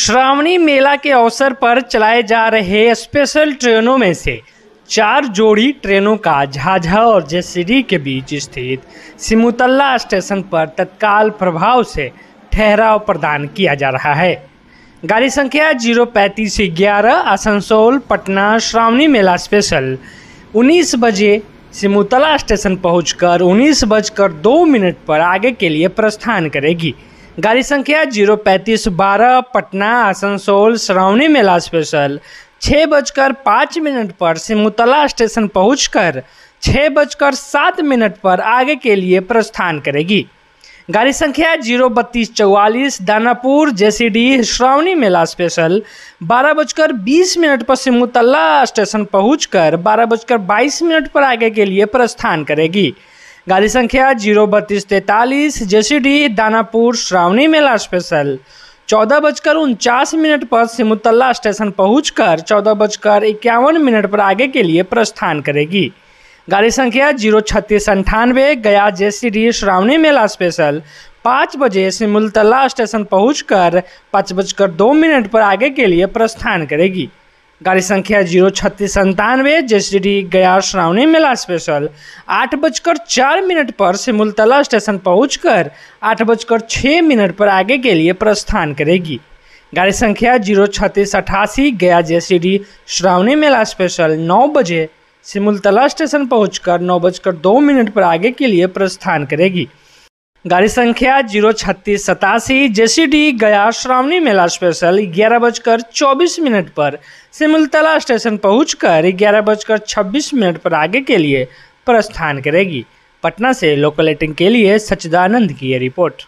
श्रावणी मेला के अवसर पर चलाए जा रहे स्पेशल ट्रेनों में से चार जोड़ी ट्रेनों का झाझा और जेसीडी के बीच स्थित सिमुतल्ला स्टेशन पर तत्काल प्रभाव से ठहराव प्रदान किया जा रहा है गाड़ी संख्या जीरो पैंतीस ग्यारह आसनसोल पटना श्रावणी मेला स्पेशल 19 बजे सिमुतला स्टेशन पहुंचकर 19 बजकर दो मिनट पर आगे के लिए प्रस्थान करेगी गाड़ी संख्या जीरो पैंतीस बारह पटना आसनसोल श्रावणी मेला स्पेशल छः बजकर पाँच मिनट पर सिमुतला स्टेशन पहुंचकर छः बजकर सात मिनट पर आगे के लिए प्रस्थान करेगी गाड़ी संख्या जीरो बत्तीस चौवालीस दानापुर डी श्रावणी मेला स्पेशल बारह बजकर बीस मिनट पर सिमुतला स्टेशन पहुंचकर बारह बजकर बाईस मिनट पर आगे के लिए प्रस्थान करेगी गाड़ी संख्या जीरो बत्तीस तैंतालीस जे दानापुर श्रावणी मेला स्पेशल चौदह बजकर उनचास मिनट पर सिमुतल्ला स्टेशन पहुंचकर चौदह बजकर इक्यावन मिनट पर आगे के लिए प्रस्थान करेगी गाड़ी संख्या जीरो छत्तीस अंठानवे Gaya J C D Shravani Mela special पाँच बजे सिमुलतला स्टेशन पहुंचकर पाँच बजकर दो मिनट पर आगे के लिए प्रस्थान करेगी गाड़ी संख्या जीरो छत्तीस संतानवे सी डी गया श्रावणी मेला स्पेशल आठ बजकर चार मिनट पर सिमुलतला स्टेशन पहुंचकर आठ बजकर छः मिनट पर आगे के लिए प्रस्थान करेगी गाड़ी संख्या जीरो छत्तीस अठासी Gaya C D Shravani Mela special नौ बजे सिमुलतला स्टेशन पहुंचकर नौ बजकर दो मिनट पर आगे के लिए प्रस्थान करेगी गाड़ी संख्या जीरो छत्तीस सतासी जेसीडी गया श्रावणी मेला स्पेशल ग्यारह बजकर चौबीस मिनट पर सिमुलतला स्टेशन पहुंचकर ग्यारह बजकर छब्बीस मिनट पर आगे के लिए प्रस्थान करेगी पटना से लोकलेटिंग के लिए सचिदानंद की ये रिपोर्ट